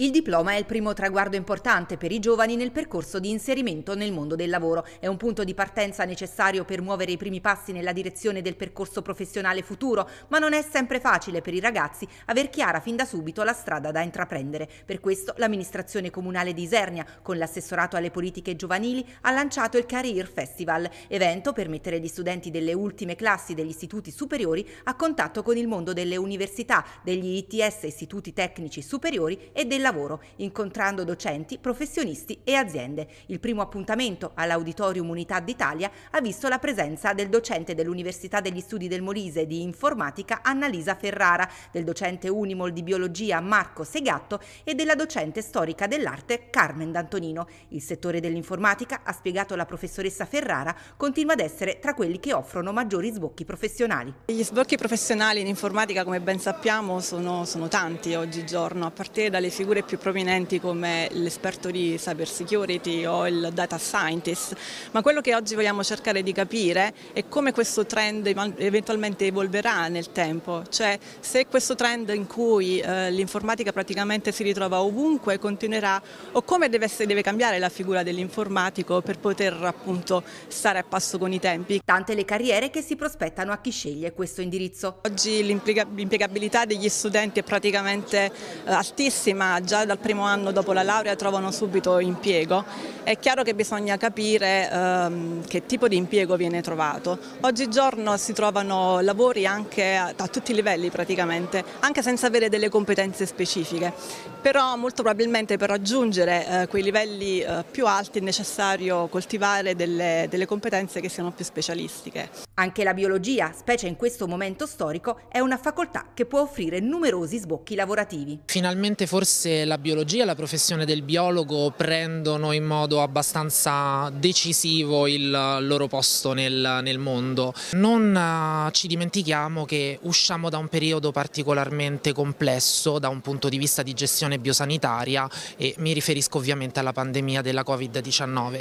Il diploma è il primo traguardo importante per i giovani nel percorso di inserimento nel mondo del lavoro. È un punto di partenza necessario per muovere i primi passi nella direzione del percorso professionale futuro, ma non è sempre facile per i ragazzi aver chiara fin da subito la strada da intraprendere. Per questo l'amministrazione comunale di Isernia, con l'assessorato alle politiche giovanili, ha lanciato il Career Festival, evento per mettere gli studenti delle ultime classi degli istituti superiori a contatto con il mondo delle università, degli ITS, istituti tecnici superiori e della lavoro, incontrando docenti, professionisti e aziende. Il primo appuntamento all'Auditorium Unità d'Italia ha visto la presenza del docente dell'Università degli Studi del Molise di informatica Annalisa Ferrara, del docente Unimol di biologia Marco Segatto e della docente storica dell'arte Carmen D'Antonino. Il settore dell'informatica, ha spiegato la professoressa Ferrara, continua ad essere tra quelli che offrono maggiori sbocchi professionali. Gli sbocchi professionali in informatica, come ben sappiamo, sono, sono tanti oggigiorno, a partire dalle figure figure più prominenti come l'esperto di cyber security o il data scientist, ma quello che oggi vogliamo cercare di capire è come questo trend eventualmente evolverà nel tempo, cioè se questo trend in cui eh, l'informatica praticamente si ritrova ovunque continuerà o come deve, essere, deve cambiare la figura dell'informatico per poter appunto stare a passo con i tempi. Tante le carriere che si prospettano a chi sceglie questo indirizzo. Oggi l'impiegabilità degli studenti è praticamente eh, altissima, già dal primo anno dopo la laurea trovano subito impiego. È chiaro che bisogna capire ehm, che tipo di impiego viene trovato. Oggigiorno si trovano lavori anche a, a tutti i livelli praticamente, anche senza avere delle competenze specifiche, però molto probabilmente per raggiungere eh, quei livelli eh, più alti è necessario coltivare delle, delle competenze che siano più specialistiche. Anche la biologia, specie in questo momento storico, è una facoltà che può offrire numerosi sbocchi lavorativi. Finalmente forse la biologia e la professione del biologo prendono in modo abbastanza decisivo il loro posto nel, nel mondo. Non eh, ci dimentichiamo che usciamo da un periodo particolarmente complesso da un punto di vista di gestione biosanitaria e mi riferisco ovviamente alla pandemia della Covid-19.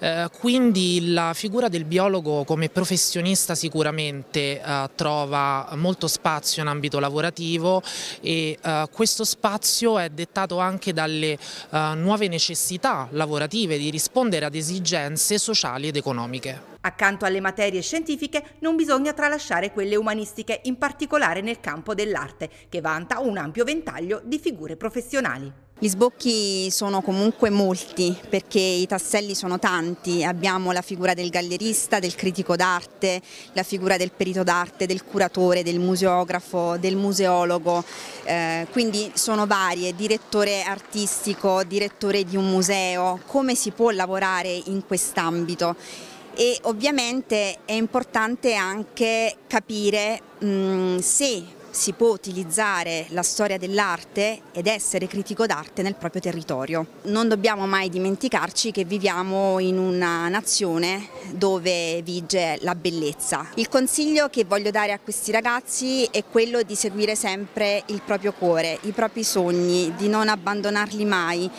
Uh, eh, quindi la figura del biologo come professionista professionista sicuramente eh, trova molto spazio in ambito lavorativo e eh, questo spazio è dettato anche dalle eh, nuove necessità lavorative di rispondere ad esigenze sociali ed economiche. Accanto alle materie scientifiche non bisogna tralasciare quelle umanistiche, in particolare nel campo dell'arte, che vanta un ampio ventaglio di figure professionali. Gli sbocchi sono comunque molti perché i tasselli sono tanti, abbiamo la figura del gallerista, del critico d'arte, la figura del perito d'arte, del curatore, del museografo, del museologo, eh, quindi sono varie, direttore artistico, direttore di un museo, come si può lavorare in quest'ambito? E ovviamente è importante anche capire mh, se si può utilizzare la storia dell'arte ed essere critico d'arte nel proprio territorio. Non dobbiamo mai dimenticarci che viviamo in una nazione dove vige la bellezza. Il consiglio che voglio dare a questi ragazzi è quello di seguire sempre il proprio cuore, i propri sogni, di non abbandonarli mai,